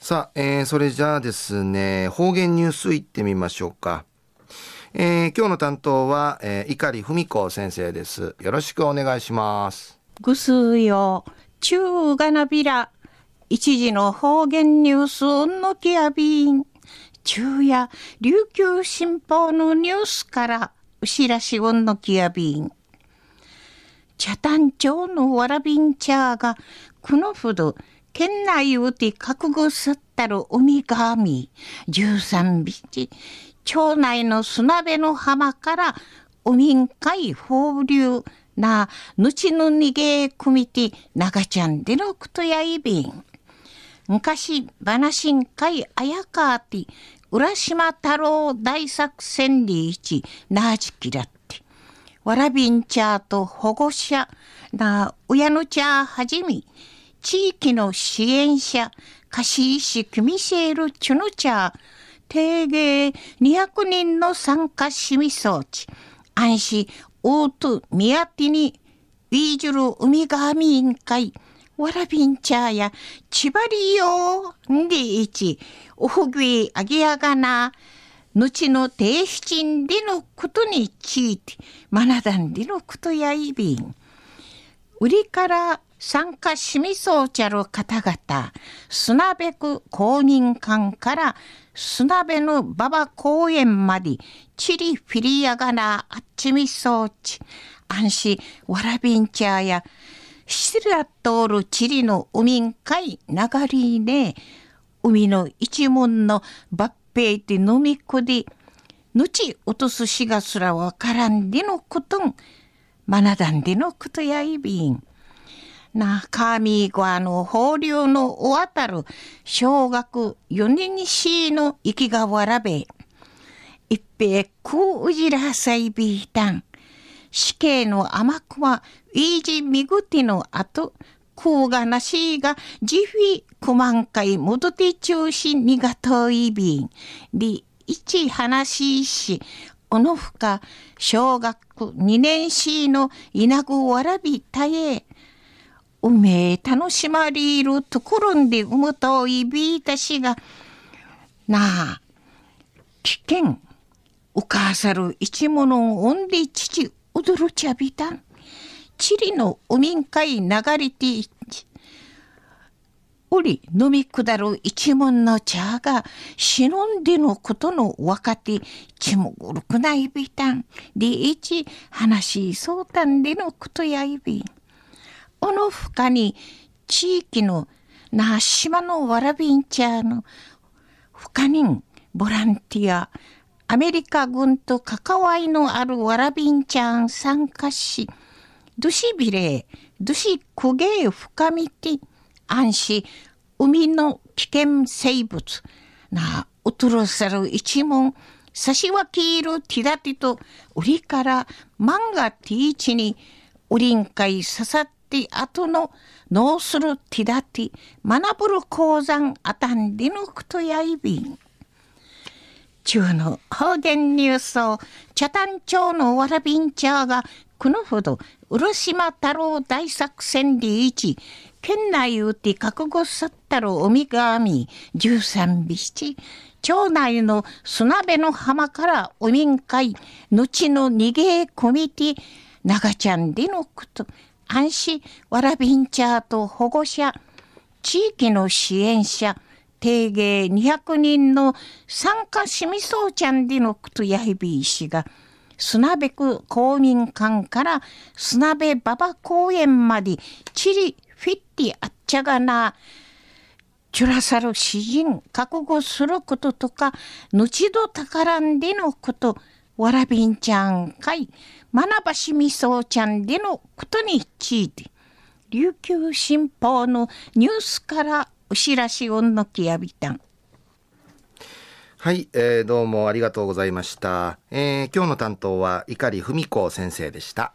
さあ、えー、それじゃあですね、方言ニュースいってみましょうか。えー、今日の担当は、えー、碇文子先生です。よろしくお願いします。ぐすよ、中がなびら、一時の方言ニュースうんのきやびん。中や、琉球新報のニュースから、うしらしうんのきやびん。茶谷町のわらびん茶が、くのふど、県内うて覚悟さったる海神13匹町内の砂辺の浜から海ん海放流な、ぬちぬにげくみて、長ちゃんでのくとやいびん。昔、ばなしんかいあやかあて、浦島太郎大作戦リーなあじきらって。わらびんちゃーと保護者、な親のちゃーはじみ、地域の支援者、シイシキミシェール・チュヌチャー、定芸200人の参加市民装置、安心、オート、ミアティニ、ウィージュル海ミ委員会、わらびんちゃーや、ちばりよんでいち、おほぐいあげやがな、後の低七んでのことについて、ダんでのことやいびん。売りから参加しみそうちゃる方々、砂べく公認館から砂べぬ馬場公園まで、チリフィリアガナあっちみそうち、安心わらびんちゃや、シとおるチリの海んかい流りね、海の一門の抜兵て飲みこで、ぬち落とすしがすらわからんでのことん、学んでのことやいびん。中身川の放流のおわたる小学4年市の生きがわらべ。一平くうじらさいびいたん。死刑の甘くは、いじみぐてのあと、こうがなしいが、じひくまんかいもどて中心にがといびん。り、いち話しし、おのふか、小学2年市の稲子わらびたえ、うめえ楽しまりいるところんでうむといびいたしが、なあ、危険、おかさる一物をおんで父驚るちゃびたん。チリのおみんかい流れていち、おり飲み下る一文の茶が忍んでのことの若かてちもごろくないびたん。でいち話相談でのことやいびん。おのふかに地域の那島のわらびんちゃのふかにんボランティア、アメリカ軍と関わりのあるわらびんちゃん参加し、しびれ、どしシげえふ深みて、暗し、海の危険生物、な、おとろさる一門、差し分ける手立てと、売りから漫画ティーチに、ウりんかいささっティのノースルティダティ学ぶる鉱山アタンディくクトヤイビン中の方言ニュースを茶谷町のわらびんチャーがくのほど漆島太郎大作戦で一県内うて覚悟さったるみがみ十三尾七町内の砂辺の浜からおみんかい後の逃げ込みティ長ちゃんでのくと安心わらびんチャート保護者、地域の支援者、定芸200人の参加しみそうちゃんでのくとやいびいしが、砂べく公民館から砂べ馬場公園までチリフィッティあっちゃがな、チュラサル詩人覚悟することとか、後ど宝んでのこと、わらびんちゃんかい、まなばしみそうちゃんでのことについて、琉球新報のニュースからお知らしをのきやびたん。はい、えー、どうもありがとうございました。えー、今日の担当は碇文子先生でした。